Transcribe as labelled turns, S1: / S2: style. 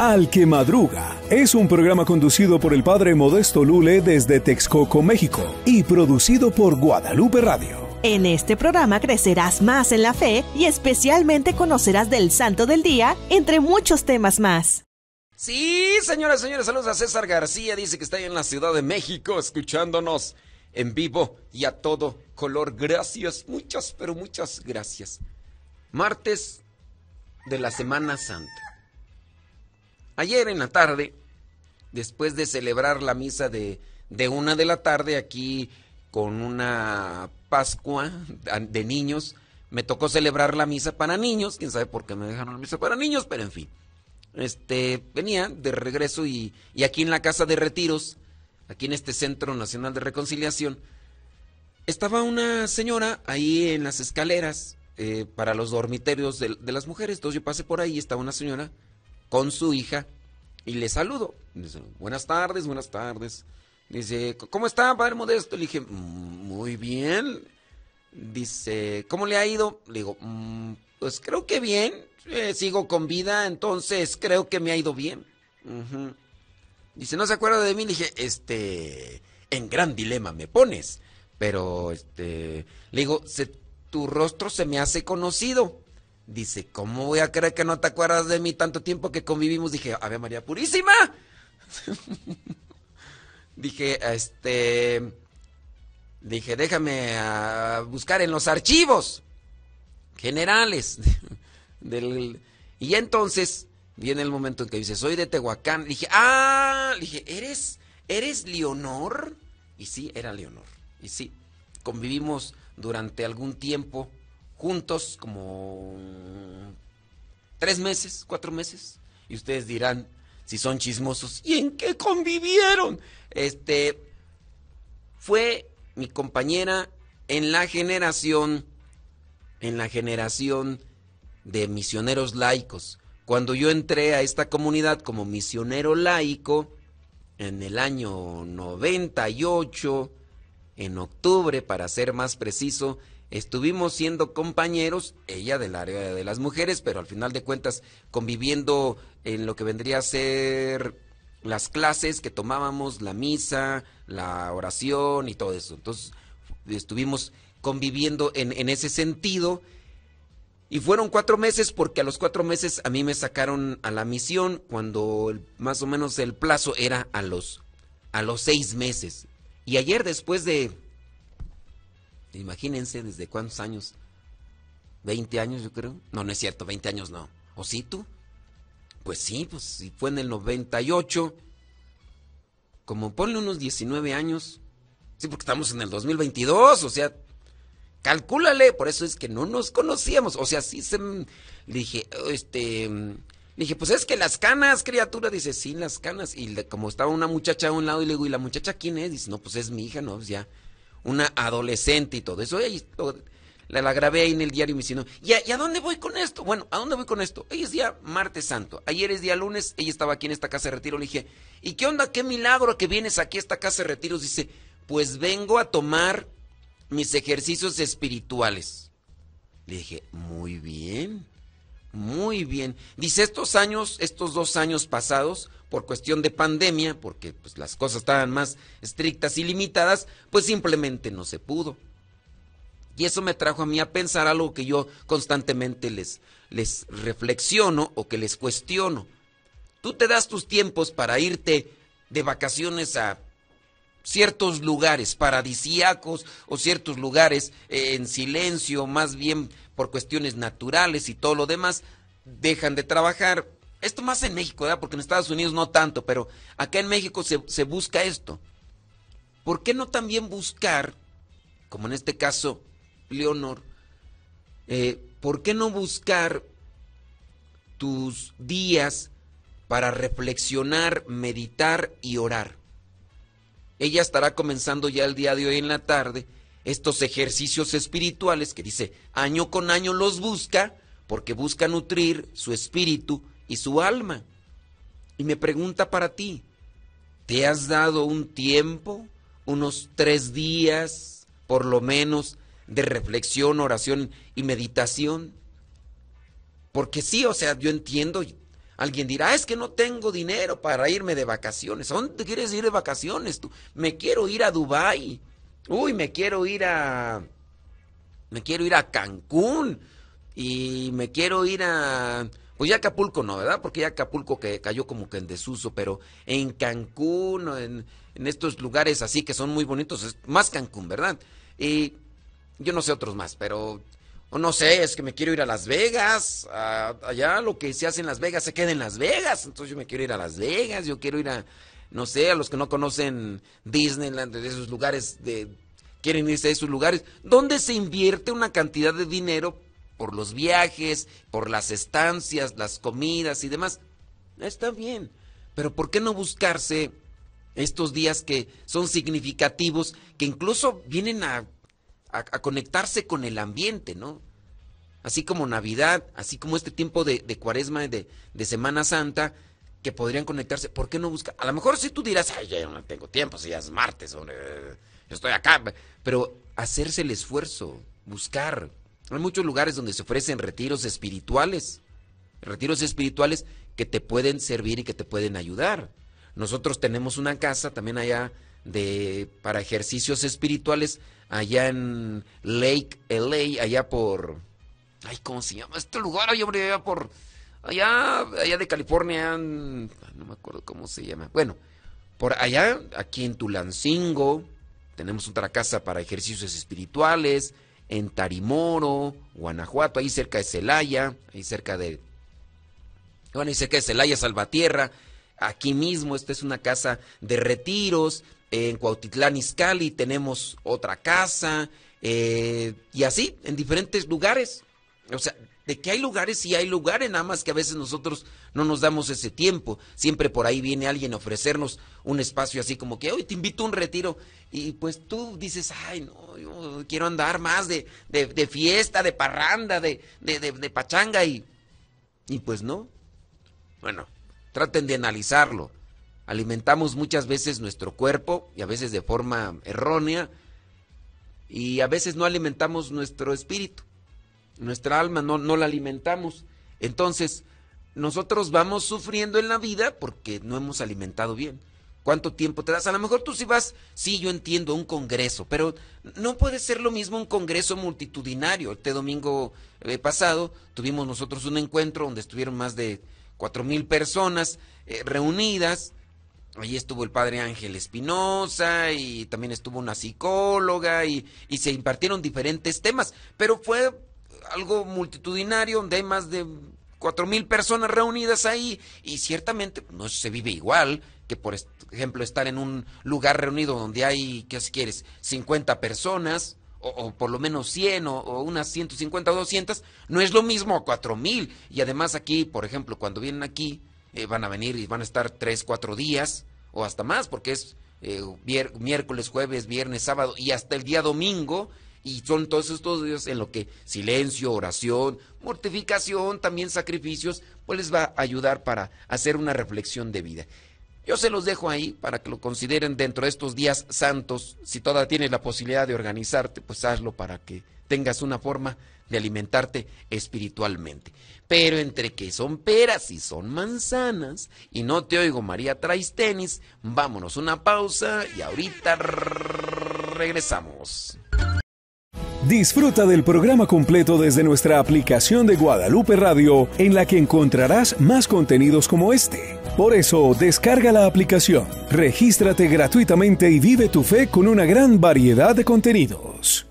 S1: Al que Madruga es un programa conducido por el padre Modesto Lule desde Texcoco, México, y producido por Guadalupe Radio. En este programa crecerás más en la fe y especialmente conocerás del Santo del Día, entre muchos temas más. Sí, señoras, señores, saludos a César García, dice que está ahí en la Ciudad de México escuchándonos en vivo y a todo color. Gracias, muchas, pero muchas gracias. Martes de la Semana Santa. Ayer en la tarde, después de celebrar la misa de, de una de la tarde aquí con una Pascua de niños, me tocó celebrar la misa para niños, quién sabe por qué me dejaron la misa para niños, pero en fin. Este, venía de regreso y, aquí en la casa de retiros, aquí en este Centro Nacional de Reconciliación, estaba una señora ahí en las escaleras eh, para los dormitorios de, las mujeres. Entonces yo pasé por ahí, estaba una señora con su hija y le saludo. Dice, buenas tardes, buenas tardes. Dice, ¿cómo está, padre Modesto? Le dije, mm, muy bien. Dice, ¿cómo le ha ido? Le digo, mm, pues creo que bien. Eh, sigo con vida, entonces creo que me ha ido bien. Dice, ¿no se acuerda de mí? Le dije, este, en gran dilema me pones. Pero, este, le digo, tu rostro se me hace conocido. Dice, ¿cómo voy a creer que no te acuerdas de mí tanto tiempo que convivimos? Dije, Ave María Purísima. dije, este... Dije, déjame ah, buscar en los archivos generales del... Y entonces viene el momento en que dice, soy de Tehuacán. Dije, ah, dije, ¿eres, ¿eres Leonor? Y sí, era Leonor. Y sí, convivimos durante algún tiempo juntos como tres meses, cuatro meses, y ustedes dirán si son chismosos, ¿y en qué convivieron? Este, fue mi compañera en la generación, en la generación de misioneros laicos. Cuando yo entré a esta comunidad como misionero laico, en el año 98, en octubre, para ser más preciso, estuvimos siendo compañeros, ella del área de las mujeres, pero al final de cuentas conviviendo en lo que vendría a ser las clases que tomábamos, la misa, la oración y todo eso. Entonces estuvimos conviviendo en, ese sentido. Y fueron cuatro meses porque a los cuatro meses a mí me sacaron a la misión cuando más o menos el plazo era a los, a los seis meses. Y ayer después de Imagínense desde cuántos años. 20 años, yo creo. No, no es cierto, 20 años no. ¿O sí tú? Pues sí, pues si fue en el 98. Como ponle unos 19 años. Sí, porque estamos en el 2022, o sea, calcúlale, por eso es que no nos conocíamos. O sea, sí se le dije, este, dije, pues es que las canas, criatura, dice, sí, las canas. Y como estaba una muchacha a un lado, y le digo, ¿y la muchacha quién es? Dice, no, pues es mi hija, no, pues ya una adolescente y todo eso. la, grabé ahí en el diario y me diciendo, ¿y a, dónde voy con esto? Bueno, ¿a dónde voy con esto? Hoy es día martes santo, ayer es día lunes, ella estaba aquí en esta casa de retiro, le dije, ¿y qué onda, qué milagro que vienes aquí a esta casa de retiros? Dice, pues vengo a tomar mis ejercicios espirituales. Le dije, muy bien, muy bien. Dice, estos años, estos dos años pasados, por cuestión de pandemia, porque pues, las cosas estaban más estrictas y limitadas, pues simplemente no se pudo. Y eso me trajo a mí a pensar algo que yo constantemente les, les reflexiono o que les cuestiono. Tú te das tus tiempos para irte de vacaciones a ciertos lugares paradisíacos o ciertos lugares eh, en silencio, más bien por cuestiones naturales y todo lo demás, dejan de trabajar, esto más en México, ¿verdad? Porque en Estados Unidos no tanto, pero acá en México se, busca esto. ¿Por qué no también buscar, como en este caso Leonor, eh, ¿por qué no buscar tus días para reflexionar, meditar y orar? Ella estará comenzando ya el día de hoy en la tarde estos ejercicios espirituales que dice año con año los busca porque busca nutrir su espíritu y su alma. Y me pregunta para ti, ¿te has dado un tiempo, unos tres días por lo menos, de reflexión, oración y meditación? Porque sí, o sea, yo entiendo, alguien dirá, ah, es que no tengo dinero para irme de vacaciones. ¿A dónde quieres ir de vacaciones tú? Me quiero ir a Dubái. Uy, me quiero ir a... Me quiero ir a Cancún. Y me quiero ir a pues ya Acapulco no, ¿verdad? Porque ya Acapulco que cayó como que en desuso, pero en Cancún, en, estos lugares así que son muy bonitos, es más Cancún, ¿verdad? Y yo no sé otros más, pero no sé, es que me quiero ir a Las Vegas, allá lo que se hace en Las Vegas se queda en Las Vegas, entonces yo me quiero ir a Las Vegas, yo quiero ir a, no sé, a los que no conocen Disneyland, de esos lugares, de, quieren irse a esos lugares, donde se invierte una cantidad de dinero por los viajes, por las estancias, las comidas y demás. Está bien, pero ¿por qué no buscarse estos días que son significativos, que incluso vienen a, conectarse con el ambiente, ¿no? Así como Navidad, así como este tiempo de, cuaresma, de, de Semana Santa, que podrían conectarse. ¿Por qué no buscar? A lo mejor si tú dirás, ay, ya no tengo tiempo, si ya es martes, yo eh, estoy acá. Pero hacerse el esfuerzo, buscar, hay muchos lugares donde se ofrecen retiros espirituales, retiros espirituales que te pueden servir y que te pueden ayudar. Nosotros tenemos una casa también allá de para ejercicios espirituales allá en Lake LA, allá por ay, ¿cómo se llama este lugar? allá por allá allá de California, no me acuerdo cómo se llama. Bueno, por allá aquí en Tulancingo tenemos otra casa para ejercicios espirituales en Tarimoro, Guanajuato, ahí cerca de Celaya, ahí cerca de... Bueno, ahí cerca de Celaya, Salvatierra, aquí mismo, esta es una casa de retiros, en Cuautitlán Iscali, tenemos otra casa, eh, y así, en diferentes lugares. O sea, de que hay lugares y hay lugares, nada más que a veces nosotros no nos damos ese tiempo. Siempre por ahí viene alguien a ofrecernos un espacio así como que, hoy te invito a un retiro. Y pues tú dices, ay, no, yo quiero andar más de, de, fiesta, de parranda, de, de, pachanga y, y pues no. Bueno, traten de analizarlo. Alimentamos muchas veces nuestro cuerpo y a veces de forma errónea y a veces no alimentamos nuestro espíritu nuestra alma, no, no la alimentamos. Entonces, nosotros vamos sufriendo en la vida porque no hemos alimentado bien. ¿Cuánto tiempo te das? A lo mejor tú sí vas, sí, yo entiendo, un congreso, pero no puede ser lo mismo un congreso multitudinario. Este domingo eh, pasado tuvimos nosotros un encuentro donde estuvieron más de cuatro mil personas eh, reunidas. Allí estuvo el padre Ángel Espinosa y también estuvo una psicóloga y, y se impartieron diferentes temas, pero fue algo multitudinario donde hay más de cuatro mil personas reunidas ahí y ciertamente pues, no se vive igual que por ejemplo estar en un lugar reunido donde hay, ¿qué si quieres? 50 personas o, por lo menos 100 o, unas 150 o 200, no es lo mismo a mil y además aquí, por ejemplo, cuando vienen aquí eh, van a venir y van a estar 3, 4 días o hasta más porque es eh, miércoles, jueves, viernes, sábado y hasta el día domingo y son todos estos días en lo que silencio, oración, mortificación, también sacrificios, pues les va a ayudar para hacer una reflexión de vida. Yo se los dejo ahí para que lo consideren dentro de estos días santos. Si todavía tienes la posibilidad de organizarte, pues hazlo para que tengas una forma de alimentarte espiritualmente. Pero entre que son peras y son manzanas, y no te oigo María traes tenis, vámonos una pausa y ahorita regresamos. Disfruta del programa completo desde nuestra aplicación de Guadalupe Radio, en la que encontrarás más contenidos como este. Por eso, descarga la aplicación, regístrate gratuitamente y vive tu fe con una gran variedad de contenidos.